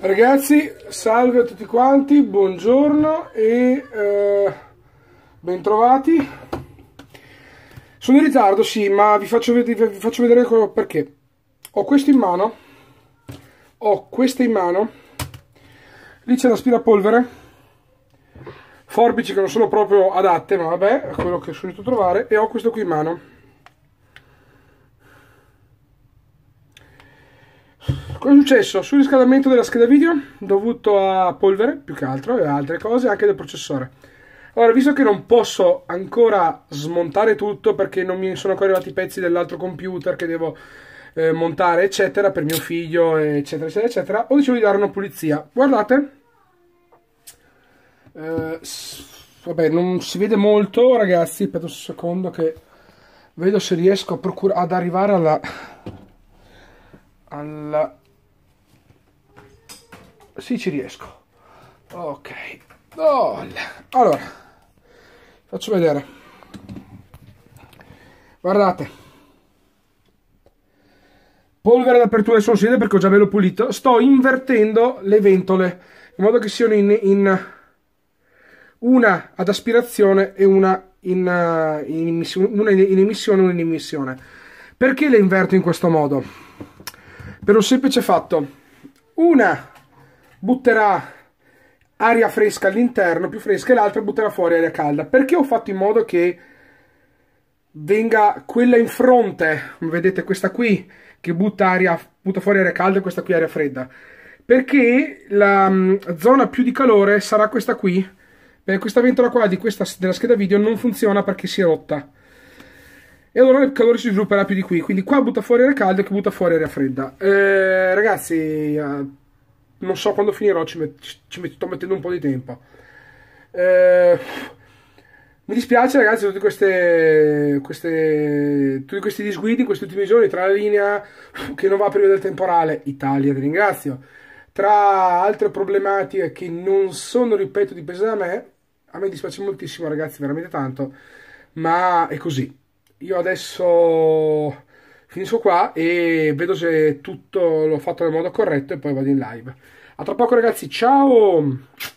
Ragazzi, salve a tutti quanti, buongiorno e eh, bentrovati. Sono in ritardo, sì, ma vi faccio, vedere, vi faccio vedere perché. Ho questo in mano, ho questa in mano, lì c'è l'aspirapolvere, forbici che non sono proprio adatte, ma vabbè, quello che ho solito trovare, e ho questo qui in mano. Cosa è successo? Sul riscaldamento della scheda video, dovuto a polvere più che altro e altre cose, anche del processore. Allora, visto che non posso ancora smontare tutto perché non mi sono ancora arrivati i pezzi dell'altro computer che devo eh, montare, eccetera, per mio figlio, eccetera, eccetera, eccetera, ho deciso di dare una pulizia. Guardate, eh, vabbè, non si vede molto, ragazzi. Aspetta un secondo che vedo se riesco ad arrivare alla alla sì, ci riesco. Ok. Oh, allora, faccio vedere. Guardate. Polvere d'apertura sul sede perché ho già ve l'ho pulito. Sto invertendo le ventole in modo che siano in, in una ad aspirazione e una in, eh, in, emissione, una in emissione una in emissione. Perché le inverto in questo modo? Per un semplice fatto. Una butterà aria fresca all'interno, più fresca, e l'altra butterà fuori aria calda. Perché ho fatto in modo che venga quella in fronte, vedete questa qui, che butta, aria, butta fuori aria calda e questa qui aria fredda? Perché la mm, zona più di calore sarà questa qui, perché questa ventola qua questa, della scheda video non funziona perché si è rotta. E allora il calore si svilupperà più di qui, quindi qua butta fuori aria calda e qui butta fuori aria fredda. Eh, ragazzi, eh, non so quando finirò, ci, met ci sto mettendo un po' di tempo. Eh, mi dispiace ragazzi tutte queste, queste, tutti questi disguidi in questi ultimi giorni tra la linea che non va a periodo del temporale, Italia ti ringrazio, tra altre problematiche che non sono, ripeto, dipese da me, a me dispiace moltissimo ragazzi, veramente tanto, ma è così. Io adesso finisco qua e vedo se tutto l'ho fatto nel modo corretto e poi vado in live. A tra poco ragazzi, ciao!